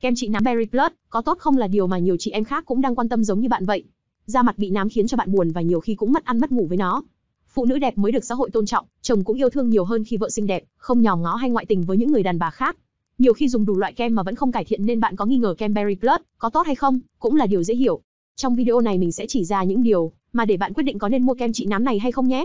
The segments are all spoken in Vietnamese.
Kem trị nám Berry Plus có tốt không là điều mà nhiều chị em khác cũng đang quan tâm giống như bạn vậy. Da mặt bị nám khiến cho bạn buồn và nhiều khi cũng mất ăn mất ngủ với nó. Phụ nữ đẹp mới được xã hội tôn trọng, chồng cũng yêu thương nhiều hơn khi vợ xinh đẹp, không nhòm ngó hay ngoại tình với những người đàn bà khác. Nhiều khi dùng đủ loại kem mà vẫn không cải thiện nên bạn có nghi ngờ kem Berry Plus có tốt hay không, cũng là điều dễ hiểu. Trong video này mình sẽ chỉ ra những điều mà để bạn quyết định có nên mua kem trị nám này hay không nhé.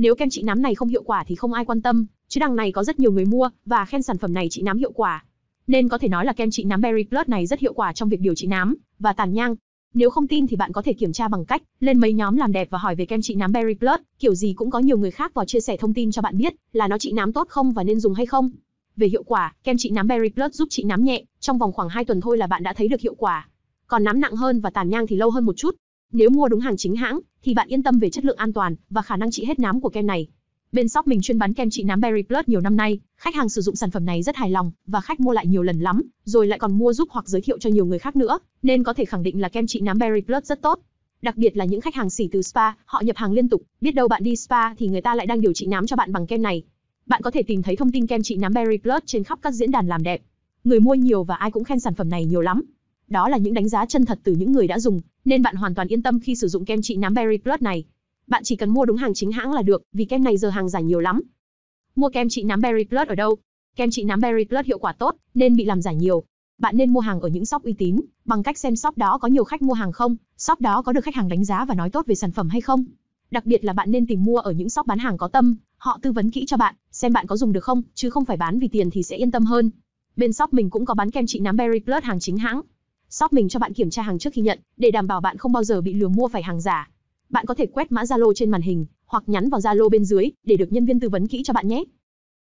Nếu kem trị nám này không hiệu quả thì không ai quan tâm, chứ đằng này có rất nhiều người mua và khen sản phẩm này trị nám hiệu quả. Nên có thể nói là kem trị nám Berry Plus này rất hiệu quả trong việc điều trị nám và tàn nhang. Nếu không tin thì bạn có thể kiểm tra bằng cách lên mấy nhóm làm đẹp và hỏi về kem trị nám Berry Plus, kiểu gì cũng có nhiều người khác vào chia sẻ thông tin cho bạn biết là nó trị nám tốt không và nên dùng hay không. Về hiệu quả, kem trị nám Berry Plus giúp trị nám nhẹ, trong vòng khoảng 2 tuần thôi là bạn đã thấy được hiệu quả. Còn nám nặng hơn và tàn nhang thì lâu hơn một chút, nếu mua đúng hàng chính hãng, thì bạn yên tâm về chất lượng an toàn và khả năng trị hết nám của kem này. Bên shop mình chuyên bán kem trị nám Berry Plus nhiều năm nay, khách hàng sử dụng sản phẩm này rất hài lòng và khách mua lại nhiều lần lắm, rồi lại còn mua giúp hoặc giới thiệu cho nhiều người khác nữa, nên có thể khẳng định là kem trị nám Berry Plus rất tốt. Đặc biệt là những khách hàng xỉ từ spa, họ nhập hàng liên tục, biết đâu bạn đi spa thì người ta lại đang điều trị nám cho bạn bằng kem này. Bạn có thể tìm thấy thông tin kem trị nám Berry Plus trên khắp các diễn đàn làm đẹp. Người mua nhiều và ai cũng khen sản phẩm này nhiều lắm. Đó là những đánh giá chân thật từ những người đã dùng, nên bạn hoàn toàn yên tâm khi sử dụng kem trị nám Berry Plus này. Bạn chỉ cần mua đúng hàng chính hãng là được, vì kem này giờ hàng giả nhiều lắm. Mua kem trị nám Berry Plus ở đâu? Kem trị nám Berry Plus hiệu quả tốt, nên bị làm giả nhiều. Bạn nên mua hàng ở những shop uy tín, bằng cách xem shop đó có nhiều khách mua hàng không, shop đó có được khách hàng đánh giá và nói tốt về sản phẩm hay không. Đặc biệt là bạn nên tìm mua ở những shop bán hàng có tâm, họ tư vấn kỹ cho bạn, xem bạn có dùng được không, chứ không phải bán vì tiền thì sẽ yên tâm hơn. Bên shop mình cũng có bán kem trị nám Berry Plus hàng chính hãng shop mình cho bạn kiểm tra hàng trước khi nhận, để đảm bảo bạn không bao giờ bị lừa mua phải hàng giả. Bạn có thể quét mã Zalo trên màn hình, hoặc nhắn vào Zalo bên dưới để được nhân viên tư vấn kỹ cho bạn nhé.